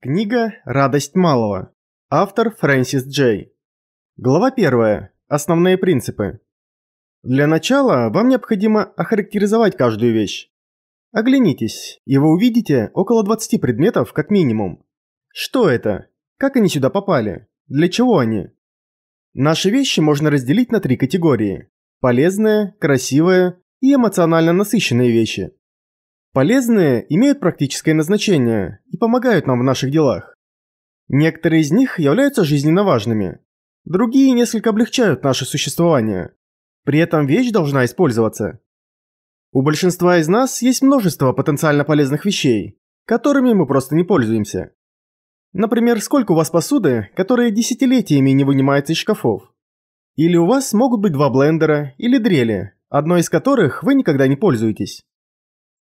Книга «Радость малого». Автор Фрэнсис Джей. Глава 1. Основные принципы. Для начала вам необходимо охарактеризовать каждую вещь. Оглянитесь, и вы увидите около 20 предметов как минимум. Что это? Как они сюда попали? Для чего они? Наши вещи можно разделить на три категории. Полезные, красивые и эмоционально насыщенные вещи. Полезные имеют практическое назначение и помогают нам в наших делах. Некоторые из них являются жизненно важными, другие несколько облегчают наше существование. При этом вещь должна использоваться. У большинства из нас есть множество потенциально полезных вещей, которыми мы просто не пользуемся. Например, сколько у вас посуды, которая десятилетиями не вынимается из шкафов? Или у вас могут быть два блендера или дрели, одной из которых вы никогда не пользуетесь.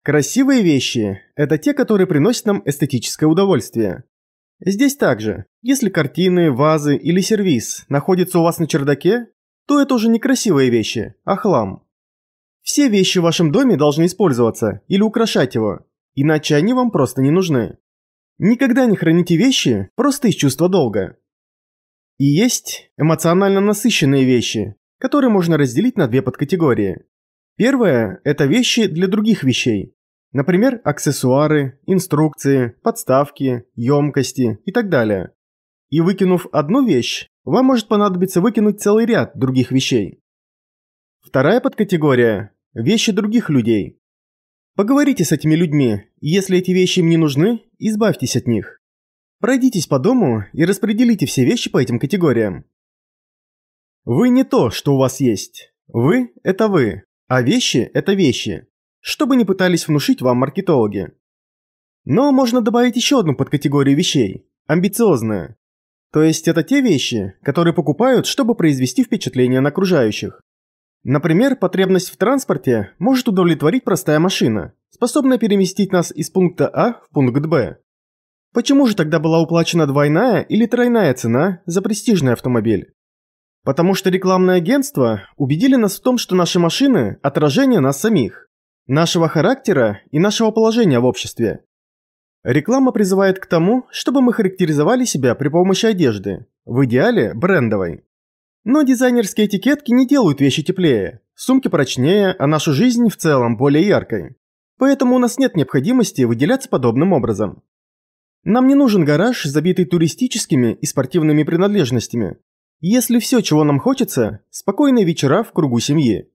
Красивые вещи – это те, которые приносят нам эстетическое удовольствие. Здесь также, если картины, вазы или сервиз находятся у вас на чердаке, то это уже не красивые вещи, а хлам. Все вещи в вашем доме должны использоваться или украшать его, иначе они вам просто не нужны. Никогда не храните вещи просто из чувства долга. И есть эмоционально насыщенные вещи, которые можно разделить на две подкатегории. Первое – это вещи для других вещей, Например, аксессуары, инструкции, подставки, емкости и так далее. И выкинув одну вещь, вам может понадобиться выкинуть целый ряд других вещей. Вторая подкатегория – вещи других людей. Поговорите с этими людьми, и если эти вещи им не нужны, избавьтесь от них. Пройдитесь по дому и распределите все вещи по этим категориям. Вы не то, что у вас есть. Вы – это вы, а вещи – это вещи. Чтобы не пытались внушить вам маркетологи. Но можно добавить еще одну подкатегорию вещей – амбициозные. То есть это те вещи, которые покупают, чтобы произвести впечатление на окружающих. Например, потребность в транспорте может удовлетворить простая машина, способная переместить нас из пункта А в пункт Б. Почему же тогда была уплачена двойная или тройная цена за престижный автомобиль? Потому что рекламное агентство убедили нас в том, что наши машины – отражение нас самих нашего характера и нашего положения в обществе. Реклама призывает к тому, чтобы мы характеризовали себя при помощи одежды, в идеале брендовой. Но дизайнерские этикетки не делают вещи теплее, сумки прочнее, а нашу жизнь в целом более яркой. Поэтому у нас нет необходимости выделяться подобным образом. Нам не нужен гараж, забитый туристическими и спортивными принадлежностями. Если все, чего нам хочется – спокойные вечера в кругу семьи.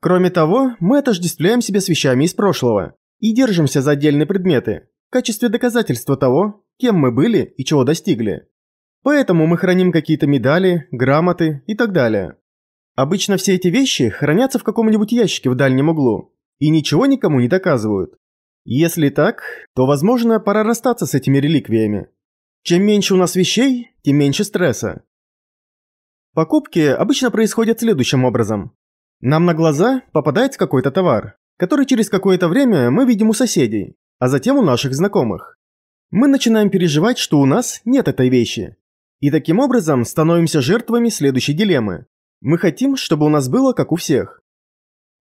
Кроме того, мы отождествляем себя с вещами из прошлого и держимся за отдельные предметы в качестве доказательства того, кем мы были и чего достигли. Поэтому мы храним какие-то медали, грамоты и так далее. Обычно все эти вещи хранятся в каком-нибудь ящике в дальнем углу и ничего никому не доказывают. Если так, то, возможно, пора расстаться с этими реликвиями. Чем меньше у нас вещей, тем меньше стресса. Покупки обычно происходят следующим образом. Нам на глаза попадает какой-то товар, который через какое-то время мы видим у соседей, а затем у наших знакомых. Мы начинаем переживать, что у нас нет этой вещи. И таким образом становимся жертвами следующей дилеммы. Мы хотим, чтобы у нас было как у всех.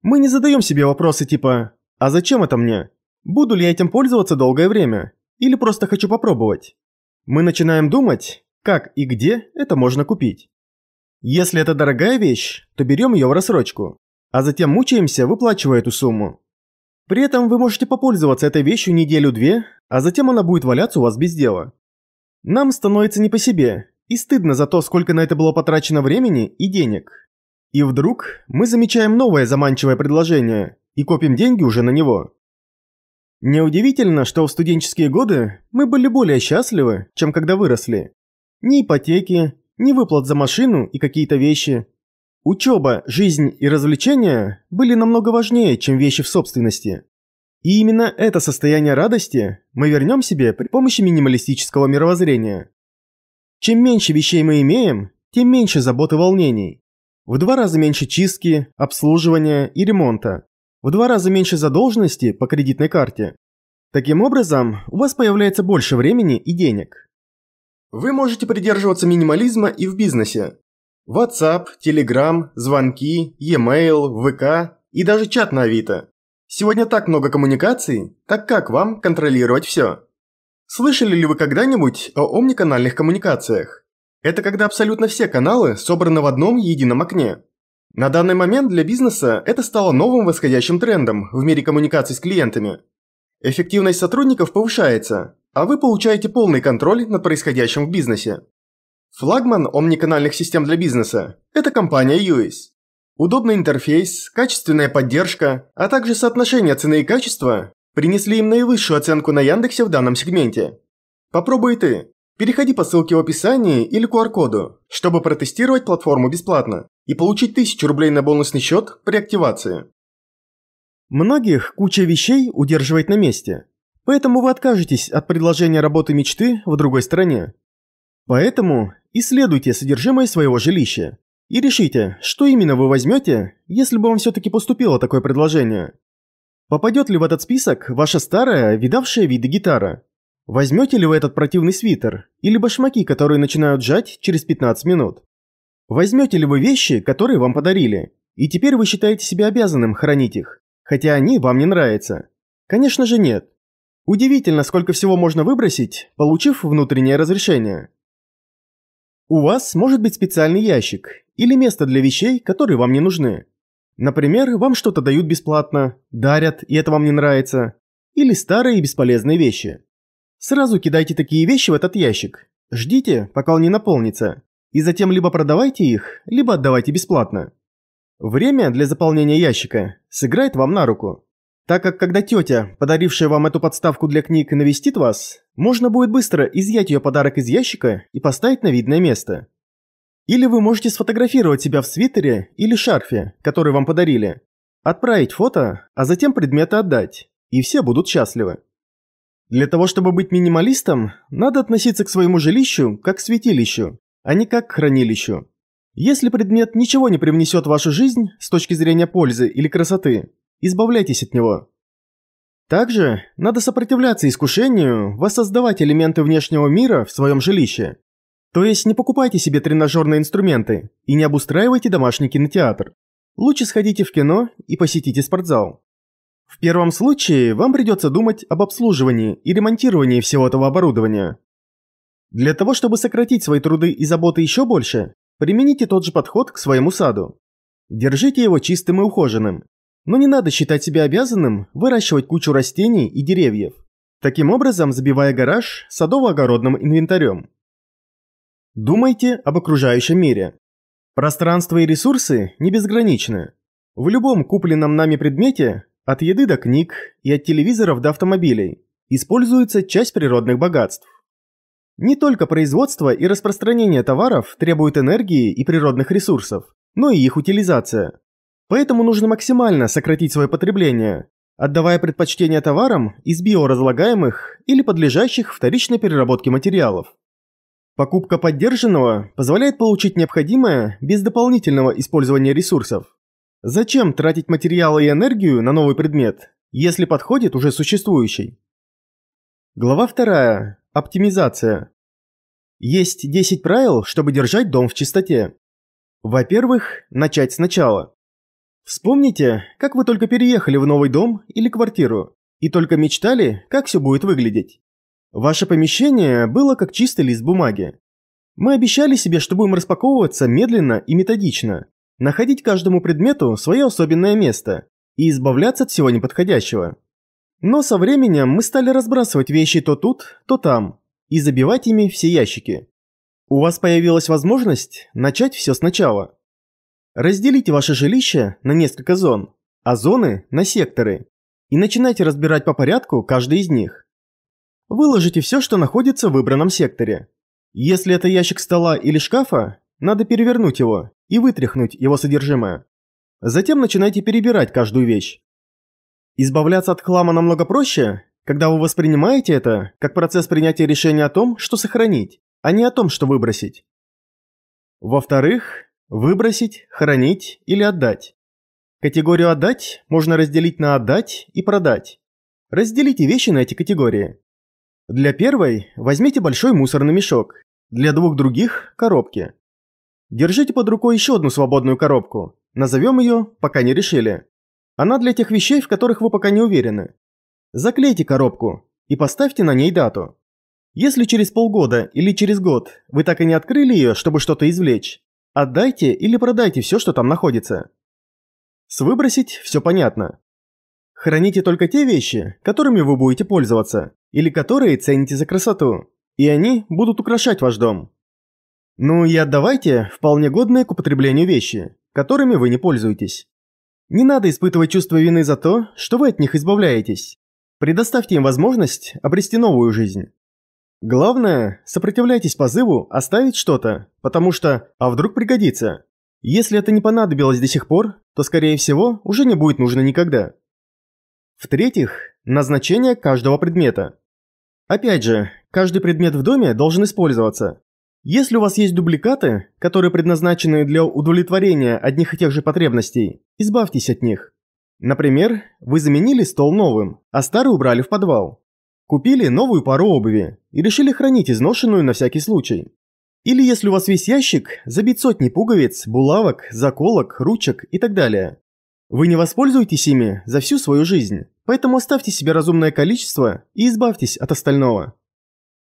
Мы не задаем себе вопросы типа «А зачем это мне? Буду ли я этим пользоваться долгое время? Или просто хочу попробовать?» Мы начинаем думать, как и где это можно купить. Если это дорогая вещь, то берем ее в рассрочку, а затем мучаемся, выплачивая эту сумму. При этом вы можете попользоваться этой вещью неделю-две, а затем она будет валяться у вас без дела. Нам становится не по себе, и стыдно за то, сколько на это было потрачено времени и денег. И вдруг мы замечаем новое заманчивое предложение и копим деньги уже на него. Неудивительно, что в студенческие годы мы были более счастливы, чем когда выросли. Ни ипотеки, ни выплат за машину и какие-то вещи. Учеба, жизнь и развлечения были намного важнее, чем вещи в собственности. И именно это состояние радости мы вернем себе при помощи минималистического мировоззрения. Чем меньше вещей мы имеем, тем меньше забот и волнений. В два раза меньше чистки, обслуживания и ремонта. В два раза меньше задолженности по кредитной карте. Таким образом, у вас появляется больше времени и денег. Вы можете придерживаться минимализма и в бизнесе. WhatsApp, Telegram, звонки, e-mail, ВК и даже чат на Авито. Сегодня так много коммуникаций, так как вам контролировать все? Слышали ли вы когда-нибудь о омниканальных коммуникациях? Это когда абсолютно все каналы собраны в одном едином окне. На данный момент для бизнеса это стало новым восходящим трендом в мире коммуникаций с клиентами. Эффективность сотрудников повышается, а вы получаете полный контроль над происходящим в бизнесе. Флагман омниканальных систем для бизнеса – это компания UIS. Удобный интерфейс, качественная поддержка, а также соотношение цены и качества принесли им наивысшую оценку на Яндексе в данном сегменте. Попробуй ты. Переходи по ссылке в описании или QR-коду, чтобы протестировать платформу бесплатно и получить 1000 рублей на бонусный счет при активации. Многих куча вещей удерживает на месте, Поэтому вы откажетесь от предложения работы мечты в другой стране. Поэтому исследуйте содержимое своего жилища и решите, что именно вы возьмете, если бы вам все-таки поступило такое предложение. Попадет ли в этот список ваша старая, видавшая виды гитара? Возьмете ли вы этот противный свитер или башмаки, которые начинают жать через 15 минут? Возьмете ли вы вещи, которые вам подарили, и теперь вы считаете себя обязанным хранить их, хотя они вам не нравятся? Конечно же нет. Удивительно, сколько всего можно выбросить, получив внутреннее разрешение. У вас может быть специальный ящик или место для вещей, которые вам не нужны. Например, вам что-то дают бесплатно, дарят, и это вам не нравится. Или старые бесполезные вещи. Сразу кидайте такие вещи в этот ящик. Ждите, пока он не наполнится. И затем либо продавайте их, либо отдавайте бесплатно. Время для заполнения ящика сыграет вам на руку. Так как когда тетя, подарившая вам эту подставку для книг, навестит вас, можно будет быстро изъять ее подарок из ящика и поставить на видное место. Или вы можете сфотографировать себя в свитере или шарфе, который вам подарили, отправить фото, а затем предметы отдать, и все будут счастливы. Для того, чтобы быть минималистом, надо относиться к своему жилищу как к святилищу, а не как к хранилищу. Если предмет ничего не привнесет в вашу жизнь с точки зрения пользы или красоты, Избавляйтесь от него. Также надо сопротивляться искушению воссоздавать элементы внешнего мира в своем жилище. То есть не покупайте себе тренажерные инструменты и не обустраивайте домашний кинотеатр. Лучше сходите в кино и посетите спортзал. В первом случае вам придется думать об обслуживании и ремонтировании всего этого оборудования. Для того, чтобы сократить свои труды и заботы еще больше, примените тот же подход к своему саду. Держите его чистым и ухоженным, но не надо считать себя обязанным выращивать кучу растений и деревьев, таким образом забивая гараж садово-огородным инвентарем. Думайте об окружающем мире. Пространство и ресурсы не безграничны. В любом купленном нами предмете, от еды до книг и от телевизоров до автомобилей, используется часть природных богатств. Не только производство и распространение товаров требуют энергии и природных ресурсов, но и их утилизация. Поэтому нужно максимально сократить свое потребление, отдавая предпочтение товарам из биоразлагаемых или подлежащих вторичной переработке материалов. Покупка поддержанного позволяет получить необходимое без дополнительного использования ресурсов. Зачем тратить материалы и энергию на новый предмет, если подходит уже существующий? Глава 2. Оптимизация. Есть 10 правил, чтобы держать дом в чистоте. Во-первых, начать сначала. Вспомните, как вы только переехали в новый дом или квартиру и только мечтали, как все будет выглядеть. Ваше помещение было как чистый лист бумаги. Мы обещали себе, что будем распаковываться медленно и методично, находить каждому предмету свое особенное место и избавляться от всего неподходящего. Но со временем мы стали разбрасывать вещи то тут, то там и забивать ими все ящики. У вас появилась возможность начать все сначала – Разделите ваше жилище на несколько зон, а зоны на секторы. И начинайте разбирать по порядку каждый из них. Выложите все, что находится в выбранном секторе. Если это ящик стола или шкафа, надо перевернуть его и вытряхнуть его содержимое. Затем начинайте перебирать каждую вещь. Избавляться от хлама намного проще, когда вы воспринимаете это как процесс принятия решения о том, что сохранить, а не о том, что выбросить. Во-вторых, Выбросить, хранить или отдать. Категорию «отдать» можно разделить на «отдать» и «продать». Разделите вещи на эти категории. Для первой возьмите большой мусорный мешок, для двух других – коробки. Держите под рукой еще одну свободную коробку, назовем ее «пока не решили». Она для тех вещей, в которых вы пока не уверены. Заклейте коробку и поставьте на ней дату. Если через полгода или через год вы так и не открыли ее, чтобы что-то извлечь, Отдайте или продайте все, что там находится. С выбросить все понятно. Храните только те вещи, которыми вы будете пользоваться, или которые цените за красоту, и они будут украшать ваш дом. Ну и отдавайте вполне годные к употреблению вещи, которыми вы не пользуетесь. Не надо испытывать чувство вины за то, что вы от них избавляетесь. Предоставьте им возможность обрести новую жизнь. Главное, сопротивляйтесь позыву оставить что-то, потому что, а вдруг пригодится. Если это не понадобилось до сих пор, то, скорее всего, уже не будет нужно никогда. В-третьих, назначение каждого предмета. Опять же, каждый предмет в доме должен использоваться. Если у вас есть дубликаты, которые предназначены для удовлетворения одних и тех же потребностей, избавьтесь от них. Например, вы заменили стол новым, а старый убрали в подвал. Купили новую пару обуви, и решили хранить изношенную на всякий случай. Или если у вас весь ящик, забить сотни пуговиц, булавок, заколок, ручек и так далее. Вы не воспользуетесь ими за всю свою жизнь, поэтому оставьте себе разумное количество и избавьтесь от остального.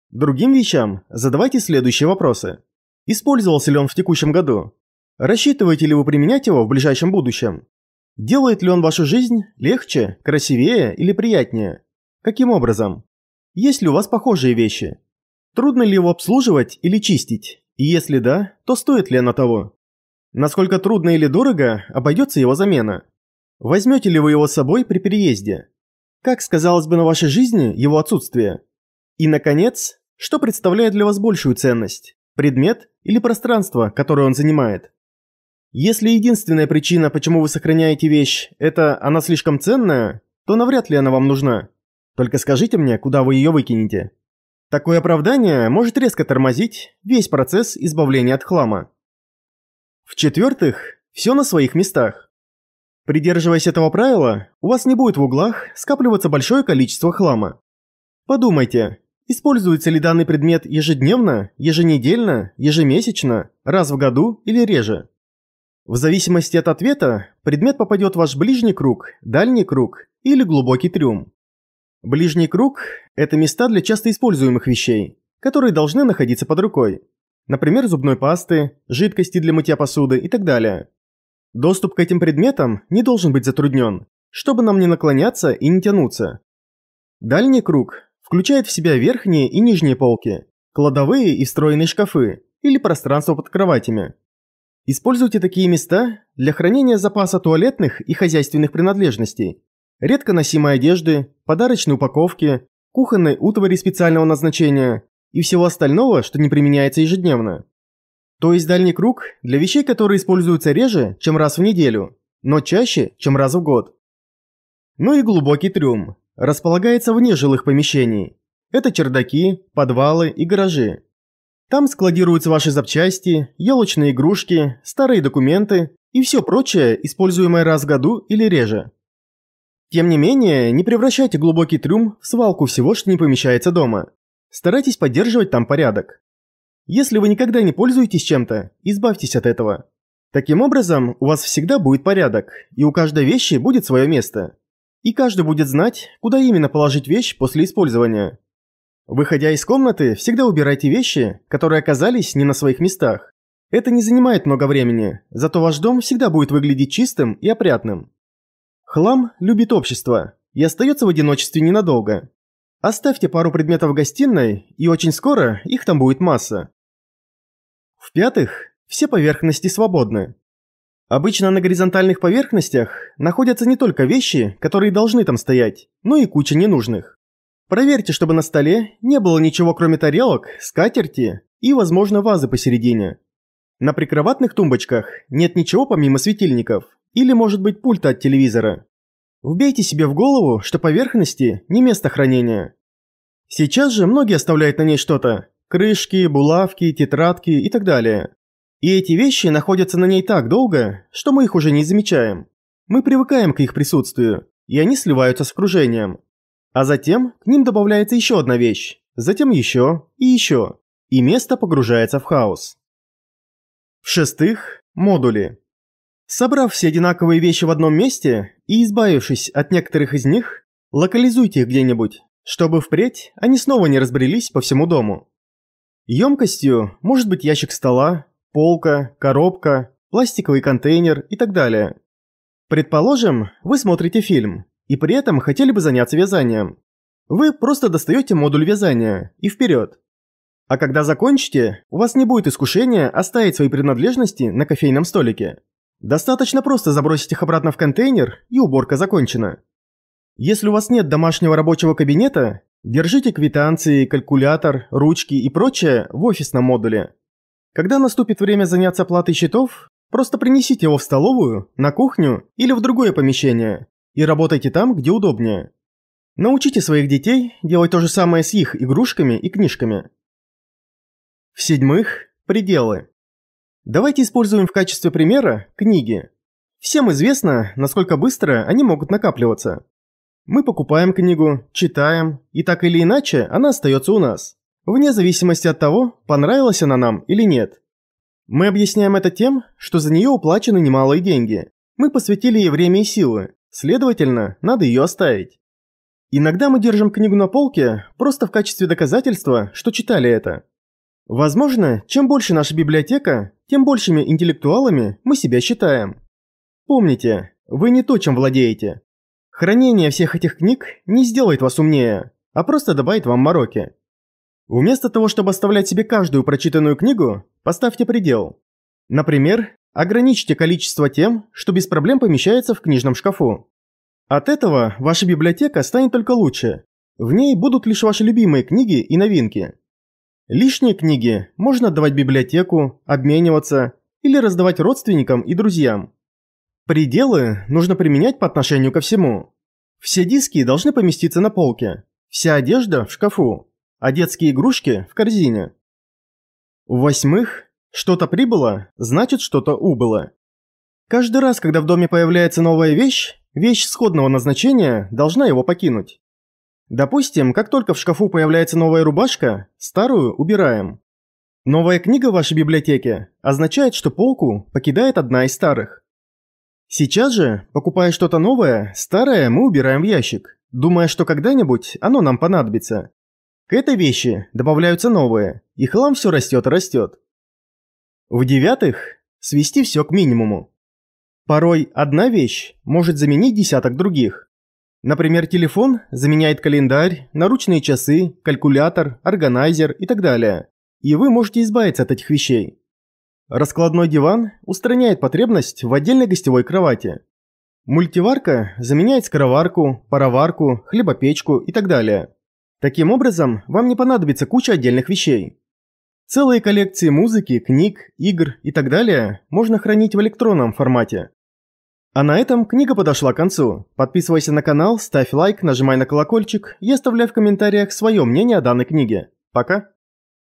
Другим вещам задавайте следующие вопросы. Использовался ли он в текущем году? Рассчитываете ли вы применять его в ближайшем будущем? Делает ли он вашу жизнь легче, красивее или приятнее? Каким образом? Есть ли у вас похожие вещи? Трудно ли его обслуживать или чистить? И если да, то стоит ли оно того? Насколько трудно или дорого обойдется его замена? Возьмете ли вы его с собой при переезде? Как сказалось бы на вашей жизни его отсутствие? И, наконец, что представляет для вас большую ценность? Предмет или пространство, которое он занимает? Если единственная причина, почему вы сохраняете вещь, это она слишком ценная, то навряд ли она вам нужна. Только скажите мне, куда вы ее выкинете. Такое оправдание может резко тормозить весь процесс избавления от хлама. В-четвертых, все на своих местах. Придерживаясь этого правила, у вас не будет в углах скапливаться большое количество хлама. Подумайте, используется ли данный предмет ежедневно, еженедельно, ежемесячно, раз в году или реже. В зависимости от ответа, предмет попадет в ваш ближний круг, дальний круг или глубокий трюм. Ближний круг – это места для часто используемых вещей, которые должны находиться под рукой. Например, зубной пасты, жидкости для мытья посуды и так далее. Доступ к этим предметам не должен быть затруднен, чтобы нам не наклоняться и не тянуться. Дальний круг включает в себя верхние и нижние полки, кладовые и встроенные шкафы или пространство под кроватями. Используйте такие места для хранения запаса туалетных и хозяйственных принадлежностей, редко носимой одежды, подарочной упаковки, кухонной утвари специального назначения и всего остального, что не применяется ежедневно. То есть дальний круг для вещей, которые используются реже, чем раз в неделю, но чаще, чем раз в год. Ну и глубокий трюм. Располагается вне жилых помещений. Это чердаки, подвалы и гаражи. Там складируются ваши запчасти, елочные игрушки, старые документы и все прочее, используемое раз в году или реже. Тем не менее, не превращайте глубокий трюм в свалку всего, что не помещается дома. Старайтесь поддерживать там порядок. Если вы никогда не пользуетесь чем-то, избавьтесь от этого. Таким образом, у вас всегда будет порядок, и у каждой вещи будет свое место. И каждый будет знать, куда именно положить вещь после использования. Выходя из комнаты, всегда убирайте вещи, которые оказались не на своих местах. Это не занимает много времени, зато ваш дом всегда будет выглядеть чистым и опрятным. Хлам любит общество и остается в одиночестве ненадолго. Оставьте пару предметов в гостиной, и очень скоро их там будет масса. В-пятых, все поверхности свободны. Обычно на горизонтальных поверхностях находятся не только вещи, которые должны там стоять, но и куча ненужных. Проверьте, чтобы на столе не было ничего кроме тарелок, скатерти и, возможно, вазы посередине. На прикроватных тумбочках нет ничего помимо светильников или, может быть, пульта от телевизора. Вбейте себе в голову, что поверхности не место хранения. Сейчас же многие оставляют на ней что-то – крышки, булавки, тетрадки и так далее. И эти вещи находятся на ней так долго, что мы их уже не замечаем. Мы привыкаем к их присутствию, и они сливаются с окружением. А затем к ним добавляется еще одна вещь, затем еще и еще, и место погружается в хаос. В-шестых, модули. Собрав все одинаковые вещи в одном месте, и избавившись от некоторых из них, локализуйте их где-нибудь, чтобы впредь они снова не разбрелись по всему дому. Емкостью может быть ящик стола, полка, коробка, пластиковый контейнер и так далее. Предположим, вы смотрите фильм и при этом хотели бы заняться вязанием. Вы просто достаете модуль вязания и вперед. А когда закончите, у вас не будет искушения оставить свои принадлежности на кофейном столике. Достаточно просто забросить их обратно в контейнер, и уборка закончена. Если у вас нет домашнего рабочего кабинета, держите квитанции, калькулятор, ручки и прочее в офисном модуле. Когда наступит время заняться платой счетов, просто принесите его в столовую, на кухню или в другое помещение и работайте там, где удобнее. Научите своих детей делать то же самое с их игрушками и книжками. В-седьмых, пределы. Давайте используем в качестве примера книги. Всем известно, насколько быстро они могут накапливаться. Мы покупаем книгу, читаем, и так или иначе она остается у нас, вне зависимости от того, понравилась она нам или нет. Мы объясняем это тем, что за нее уплачены немалые деньги. Мы посвятили ей время и силы, следовательно, надо ее оставить. Иногда мы держим книгу на полке просто в качестве доказательства, что читали это. Возможно, чем больше наша библиотека, тем большими интеллектуалами мы себя считаем. Помните, вы не то, чем владеете. Хранение всех этих книг не сделает вас умнее, а просто добавит вам мороки. Вместо того, чтобы оставлять себе каждую прочитанную книгу, поставьте предел. Например, ограничьте количество тем, что без проблем помещается в книжном шкафу. От этого ваша библиотека станет только лучше. В ней будут лишь ваши любимые книги и новинки. Лишние книги можно отдавать библиотеку, обмениваться или раздавать родственникам и друзьям. Пределы нужно применять по отношению ко всему. Все диски должны поместиться на полке, вся одежда в шкафу, а детские игрушки в корзине. восьмых что-то прибыло, значит что-то убыло. Каждый раз, когда в доме появляется новая вещь, вещь сходного назначения должна его покинуть. Допустим, как только в шкафу появляется новая рубашка, старую убираем. Новая книга в вашей библиотеке означает, что полку покидает одна из старых. Сейчас же, покупая что-то новое, старое мы убираем в ящик, думая, что когда-нибудь оно нам понадобится. К этой вещи добавляются новые, и хлам все растет и растет. В-девятых, свести все к минимуму. Порой одна вещь может заменить десяток других. Например, телефон заменяет календарь, наручные часы, калькулятор, органайзер и так далее. И вы можете избавиться от этих вещей. Раскладной диван устраняет потребность в отдельной гостевой кровати. Мультиварка заменяет скороварку, пароварку, хлебопечку и так далее. Таким образом, вам не понадобится куча отдельных вещей. Целые коллекции музыки, книг, игр и так далее можно хранить в электронном формате. А на этом книга подошла к концу. Подписывайся на канал, ставь лайк, нажимай на колокольчик и оставляй в комментариях свое мнение о данной книге. Пока!